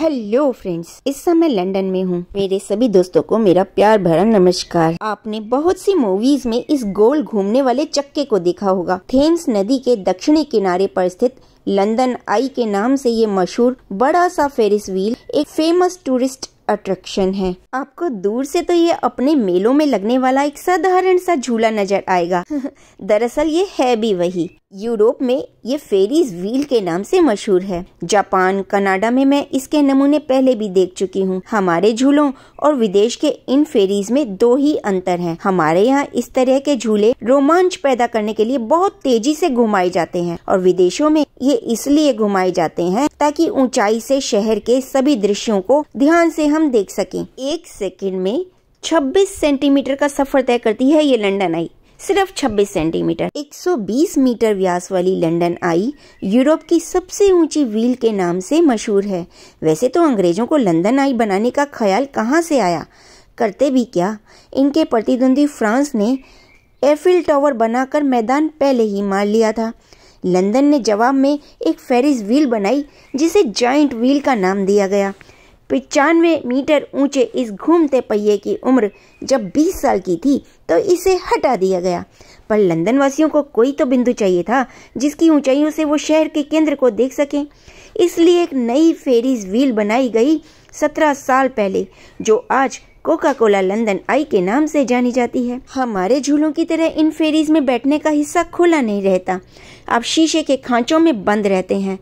Hello friends इस समय London में हूँ मेरे सभी दोस्तों को मेरा प्यार भरा नमस्कार आपने बहुत सी मूवीज में इस गोल घूमने वाले चक्के को देखा होगा थेम्स नदी के दक्षिणी किनारे पर स्थित लंदन आई के नाम से ये मशहूर बड़ा सा फेरिस व्हील एक फेमस टूरिस्ट अट्रैक्शन है आपको दूर से तो ये अपने मेलों में लगने वाला एक साधारण सा झूला नजर आएगा दरअसल ये है भी वही यूरोप में ये फेरीज व्हील के नाम से मशहूर है जापान कनाडा में मैं इसके नमूने पहले भी देख चुकी हूँ हमारे झूलों और विदेश के इन फेरीज में दो ही अंतर हैं। हमारे यहाँ इस तरह के झूले रोमांच पैदा करने के लिए बहुत तेजी से घुमाए जाते हैं और विदेशों में ये इसलिए घुमाए जाते हैं ताकि ऊंचाई से शहर के सभी दृश्यों को ध्यान से हम देख सके एक सेकेंड में छब्बीस सेंटीमीटर का सफर तय करती है ये लंडन आई सिर्फ 26 सेंटीमीटर 120 मीटर व्यास वाली लंदन आई यूरोप की सबसे ऊंची व्हील के नाम से मशहूर है वैसे तो अंग्रेजों को लंदन आई बनाने का ख्याल कहाँ से आया करते भी क्या इनके प्रतिद्वंदी फ्रांस ने एफिल टॉवर बनाकर मैदान पहले ही मार लिया था लंदन ने जवाब में एक फेरिस व्हील बनाई जिसे जॉइंट व्हील का नाम दिया गया पचानवे मीटर ऊंचे इस घूमते पहिए की उम्र जब 20 साल की थी तो इसे हटा दिया गया पर लंदन वासियों को कोई तो बिंदु चाहिए था जिसकी ऊंचाइयों से वो शहर के केंद्र को देख सकें इसलिए एक नई फेरीज व्हील बनाई गई सत्रह साल पहले जो आज कोका कोला लंदन आई के नाम से जानी जाती है हमारे झूलों की तरह इन फेरीज में बैठने का हिस्सा खुला नहीं रहता आप शीशे के खांचों में बंद रहते हैं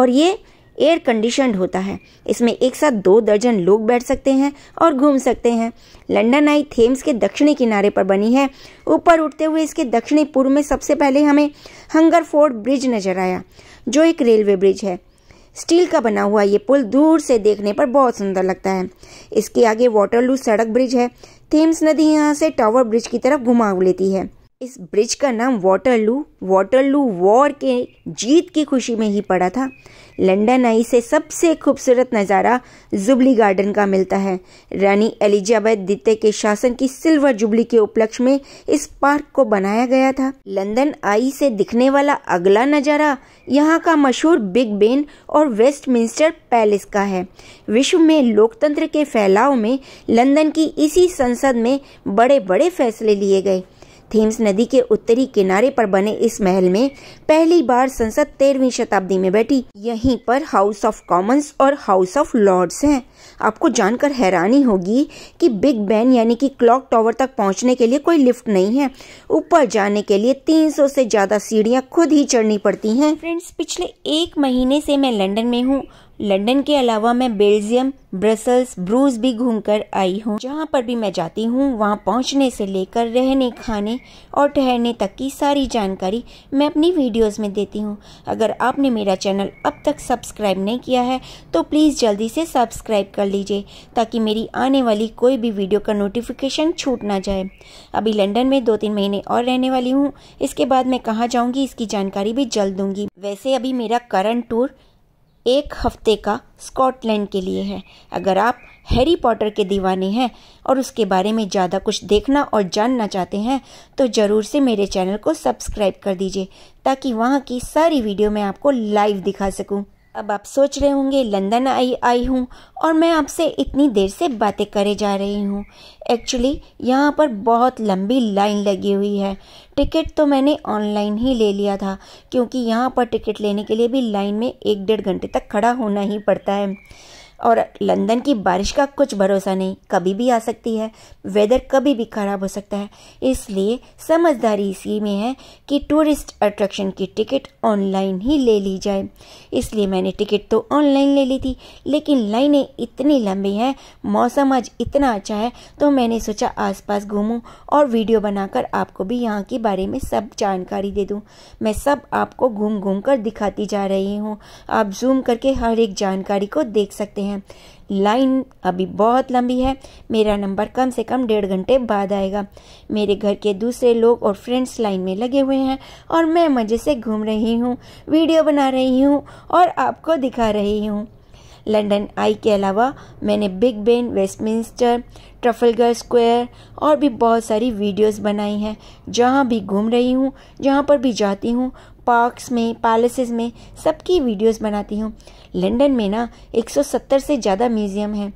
और ये एयर कंडीशनड होता है इसमें एक साथ दो दर्जन लोग बैठ सकते हैं और घूम सकते हैं लंडन आई थेम्स के दक्षिणी किनारे पर बनी है ऊपर उठते हुए इसके दक्षिणी पूर्व में सबसे पहले हमें हंगर फोर्ड ब्रिज नजर आया जो एक रेलवे ब्रिज है स्टील का बना हुआ ये पुल दूर से देखने पर बहुत सुंदर लगता है इसके आगे वाटरलू सड़क ब्रिज है थेम्स नदी यहाँ से टावर ब्रिज की तरफ घुमाव लेती है इस ब्रिज का नाम वाटरलू वाटरलू वॉर के जीत की खुशी में ही पड़ा था लंदन आई से सबसे खूबसूरत नज़ारा जुबली गार्डन का मिलता है रानी एलिजाबेथ द्वितीय के शासन की सिल्वर जुबली के उपलक्ष्य में इस पार्क को बनाया गया था लंदन आई से दिखने वाला अगला नज़ारा यहाँ का मशहूर बिग बेन और वेस्टमिंस्टर पैलेस का है विश्व में लोकतंत्र के फैलाव में लंदन की इसी संसद में बड़े बड़े फैसले लिए गए थेम्स नदी के उत्तरी किनारे पर बने इस महल में पहली बार संसद तेरहवीं शताब्दी में बैठी यहीं पर हाउस ऑफ कॉमन्स और हाउस ऑफ लॉर्ड्स हैं आपको जानकर हैरानी होगी कि बिग बैन यानी कि क्लॉक टॉवर तक पहुंचने के लिए कोई लिफ्ट नहीं है ऊपर जाने के लिए 300 से ज़्यादा सीढ़ियाँ खुद ही चढ़नी पड़ती हैं फ्रेंड्स पिछले एक महीने से मैं लंदन में हूँ लंदन के अलावा मैं बेल्जियम ब्रसल्स ब्रूज भी घूमकर आई हूँ जहाँ पर भी मैं जाती हूँ वहाँ पहुँचने से लेकर रहने खाने और ठहरने तक की सारी जानकारी मैं अपनी वीडियोस में देती हूँ अगर आपने मेरा चैनल अब तक सब्सक्राइब नहीं किया है तो प्लीज़ जल्दी से सब्सक्राइब कर लीजिए ताकि मेरी आने वाली कोई भी वीडियो का नोटिफिकेशन छूट ना जाए अभी लंडन में दो तीन महीने और रहने वाली हूँ इसके बाद मैं कहाँ जाऊँगी इसकी जानकारी भी जल्द दूंगी वैसे अभी मेरा करंट टूर एक हफ्ते का स्कॉटलैंड के लिए है अगर आप हैरी पॉटर के दीवाने हैं और उसके बारे में ज़्यादा कुछ देखना और जानना चाहते हैं तो ज़रूर से मेरे चैनल को सब्सक्राइब कर दीजिए ताकि वहाँ की सारी वीडियो मैं आपको लाइव दिखा सकूँ अब आप सोच रहे होंगे लंदन आई आई हूँ और मैं आपसे इतनी देर से बातें करे जा रही हूँ एक्चुअली यहाँ पर बहुत लंबी लाइन लगी हुई है टिकट तो मैंने ऑनलाइन ही ले लिया था क्योंकि यहाँ पर टिकट लेने के लिए भी लाइन में एक डेढ़ घंटे तक खड़ा होना ही पड़ता है और लंदन की बारिश का कुछ भरोसा नहीं कभी भी आ सकती है वेदर कभी भी ख़राब हो सकता है इसलिए समझदारी इसी में है कि टूरिस्ट अट्रैक्शन की टिकट ऑनलाइन ही ले ली जाए इसलिए मैंने टिकट तो ऑनलाइन ले ली थी लेकिन लाइनें इतनी लंबी हैं मौसम आज इतना अच्छा है तो मैंने सोचा आसपास घूमूं और वीडियो बनाकर आपको भी यहाँ के बारे में सब जानकारी दे दूँ मैं सब आपको घूम घूम कर दिखाती जा रही हूँ आप जूम करके हर एक जानकारी को देख सकते हैं हैं लाइन अभी बहुत लंबी है मेरा नंबर कम से कम डेढ़ घंटे बाद आएगा मेरे घर के दूसरे लोग और फ्रेंड्स लाइन में लगे हुए हैं और मैं मज़े से घूम रही हूँ वीडियो बना रही हूँ और आपको दिखा रही हूँ लंदन आई के अलावा मैंने Big Ben Westminster Trafalgar Square और भी बहुत सारी वीडियोस बनाई हैं जहाँ भी घूम रही हूँ जहाँ पर भी जाती हूँ पार्क्स में पैलेसेस में सबकी वीडियोस बनाती हूँ लंदन में ना 170 से ज़्यादा म्यूज़ियम हैं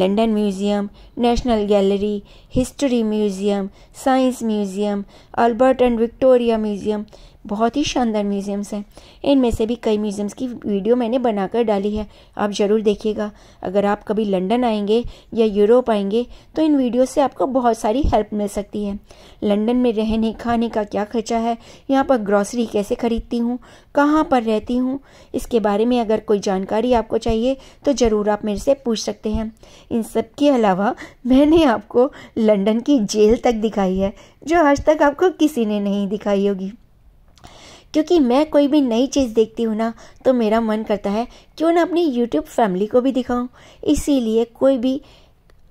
London Museum National Gallery History Museum Science Museum Albert and Victoria Museum बहुत ही शानदार म्यूज़ियम्स हैं इनमें से भी कई म्यूज़ियम्स की वीडियो मैंने बनाकर डाली है आप ज़रूर देखिएगा अगर आप कभी लंदन आएंगे या यूरोप आएंगे तो इन वीडियो से आपको बहुत सारी हेल्प मिल सकती है लंदन में रहने खाने का क्या खर्चा है यहाँ पर ग्रॉसरी कैसे ख़रीदती हूँ कहाँ पर रहती हूँ इसके बारे में अगर कोई जानकारी आपको चाहिए तो ज़रूर आप मेरे से पूछ सकते हैं इन सब के अलावा मैंने आपको लंदन की जेल तक दिखाई है जो आज तक आपको किसी ने नहीं दिखाई होगी क्योंकि मैं कोई भी नई चीज़ देखती हूँ ना तो मेरा मन करता है क्यों ना अपनी यूट्यूब फैमिली को भी दिखाऊँ इसीलिए कोई भी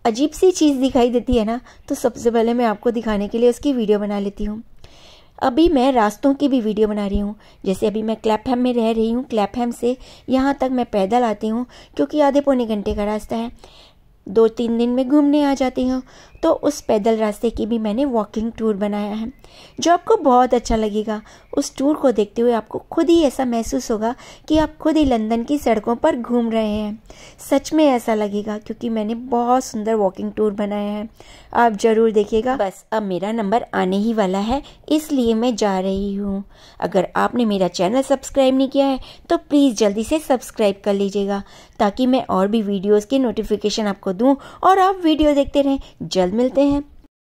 अजीब सी चीज़ दिखाई देती है ना तो सबसे पहले मैं आपको दिखाने के लिए उसकी वीडियो बना लेती हूँ अभी मैं रास्तों की भी वीडियो बना रही हूँ जैसे अभी मैं हेम में रह रही हूँ हेम से यहाँ तक मैं पैदल आती हूँ क्योंकि आधे पौने घंटे का रास्ता है दो तीन दिन में घूमने आ जाती हूँ तो उस पैदल रास्ते की भी मैंने वॉकिंग टूर बनाया है जो आपको बहुत अच्छा लगेगा उस टूर को देखते हुए आपको खुद ही ऐसा महसूस होगा कि आप खुद ही लंदन की सड़कों पर घूम रहे हैं सच में ऐसा लगेगा क्योंकि मैंने बहुत सुंदर वॉकिंग टूर बनाया है आप ज़रूर देखिएगा बस अब मेरा नंबर आने ही वाला है इसलिए मैं जा रही हूँ अगर आपने मेरा चैनल सब्सक्राइब नहीं किया है तो प्लीज़ जल्दी से सब्सक्राइब कर लीजिएगा ताकि मैं और भी वीडियोज़ के नोटिफिकेशन आपको दूँ और आप वीडियो देखते रहें जल्द जल्द मिलते हैं